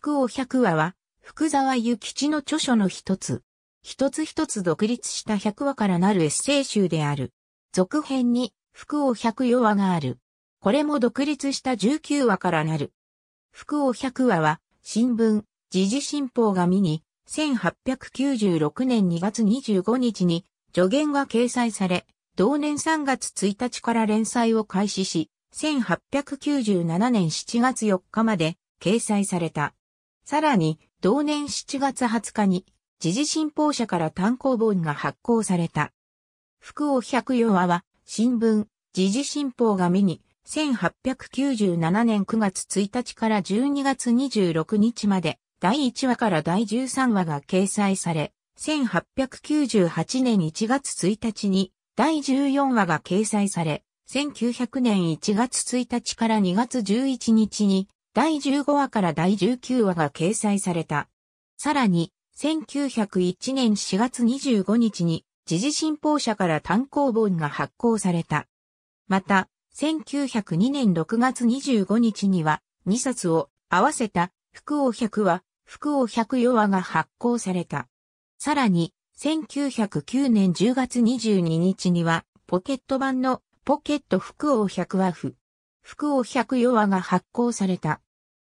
福尾百話は、福沢諭吉の著書の一つ。一つ一つ独立した百話からなるエッセイ集である。続編に、福尾百余話がある。これも独立した19話からなる。福尾百話は、新聞、時事新報が見に、1896年2月25日に、助言が掲載され、同年3月1日から連載を開始し、1897年7月4日まで掲載された。さらに、同年7月20日に、時事新報社から単行本が発行された。福尾百余話は、新聞、時事新報が見に、1897年9月1日から12月26日まで、第1話から第13話が掲載され、1898年1月1日に第14話が掲載され、1900年1月1日から2月11日に第15話から第19話が掲載された。さらに、1901年4月25日に、時事新報社から単行本が発行された。また、1902年6月25日には、2冊を合わせた、福王100話、福王1 0話が発行された。さらに、1909年10月22日には、ポケット版のポケット福王100話譜、福王104話が発行された。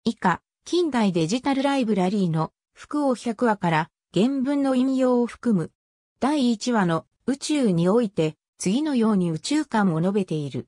以下、近代デジタルライブラリーの複を100話から原文の引用を含む。第1話の宇宙において次のように宇宙観を述べている。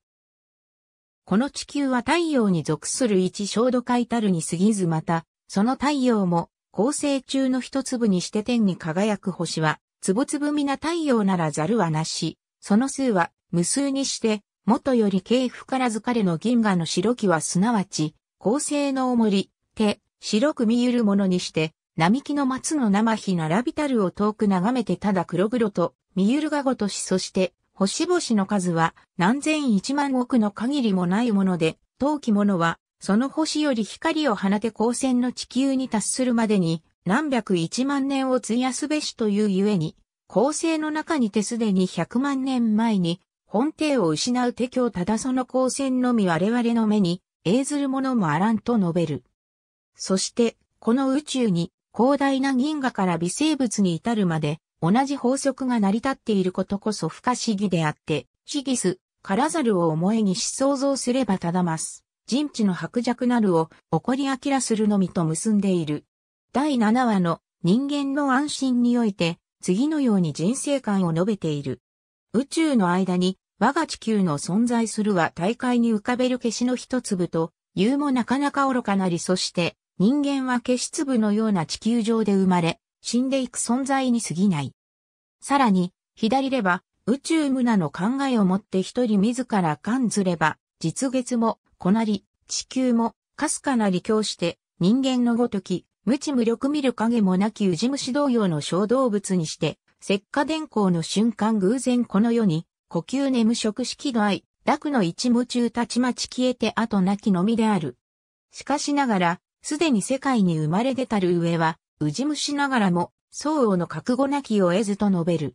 この地球は太陽に属する一小度解たるに過ぎずまた、その太陽も恒星中の一粒にして天に輝く星は、粒々皆太陽ならざるはなし、その数は無数にして、元より系譜からずかれの銀河の白木はすなわち、高性能森、手、白く見ゆるものにして、並木の松の生日並びたるを遠く眺めてただ黒々と、見ゆるがごとしそして、星々の数は何千一万億の限りもないもので、陶器のは、その星より光を放て光線の地球に達するまでに、何百一万年を費やすべしというゆえに、構成の中にてすでに百万年前に、本体を失う手教ただその光線のみ我々の目に、映ずるものもあらんと述べる。そして、この宇宙に広大な銀河から微生物に至るまで、同じ法則が成り立っていることこそ不可思議であって、シギス、カラザルを思いにし想像すればただます。人知の薄弱なるを起こり明らするのみと結んでいる。第7話の人間の安心において、次のように人生観を述べている。宇宙の間に我が地球の存在するは大会に浮かべる消しの一粒と、言うもなかなか愚かなりそして、人間は消し粒のような地球上で生まれ、死んでいく存在に過ぎない。さらに、左れば、宇宙無名の考えを持って一人自ら感ずれば、実月も、こなり、地球も、かすかなり教して、人間のごとき、無知無力見る影もなきウジ虫同様の小動物にして、石化電光の瞬間偶然この世に、呼吸眠食式度合い、楽の一夢中たちまち消えて後なきのみである。しかしながら、すでに世界に生まれ出たる上は、うじ虫ながらも、相応の覚悟なきを得ずと述べる。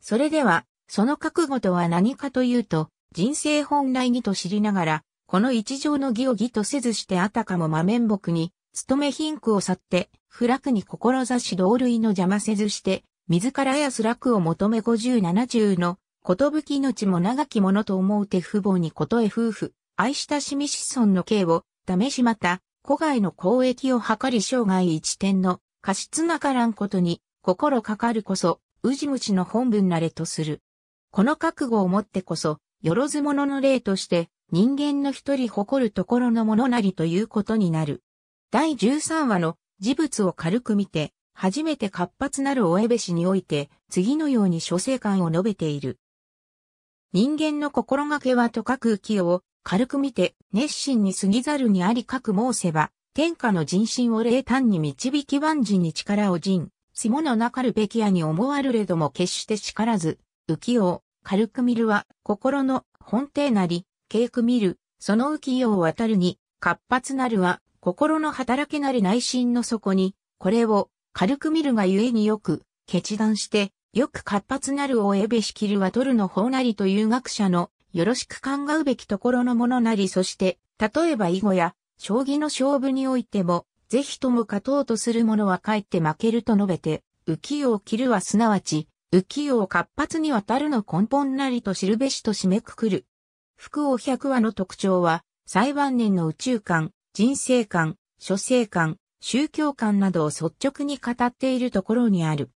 それでは、その覚悟とは何かというと、人生本来にと知りながら、この一条の義を義とせずしてあたかも魔面目に、勤め貧苦を去って、不楽に志同類の邪魔せずして、自らやす楽を求め五十七十のことぶき命も長きものと思うて父母にことえ夫婦、愛したしみ子孫の刑を、試しまた、古外の交易を図り生涯一点の、過失なからんことに、心かかるこそ、うじむちの本文なれとする。この覚悟をもってこそ、よろず者の例として、人間の一人誇るところのものなりということになる。第13話の事物を軽く見て、初めて活発なるおえべしにおいて、次のように諸生観を述べている。人間の心がけはと書く浮世を軽く見て熱心に過ぎざるにあり書く申せば、天下の人心を冷淡に導き万事に力を尽、しものなかるべきやに思わるれども決して叱らず、浮世を軽く見るは心の本体なり、軽く見る、その浮世を渡るに、活発なるは心の働きなり内心の底に、これを軽く見るがゆえによく、決断して、よく活発なるをえべしきるは取るの方なりという学者の、よろしく考うべきところのものなりそして、例えば囲碁や、将棋の勝負においても、ぜひとも勝とうとする者は帰って負けると述べて、浮世を切るはすなわち、浮世を活発に渡るの根本なりと知るべしと締めくくる。福王百話の特徴は、裁判年の宇宙観、人生観、諸生観、宗教観などを率直に語っているところにある。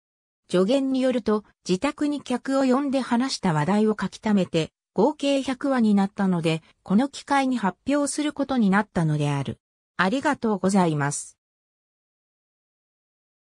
助言によると、自宅に客を呼んで話した話題を書き溜めて、合計100話になったので、この機会に発表することになったのである。ありがとうございます。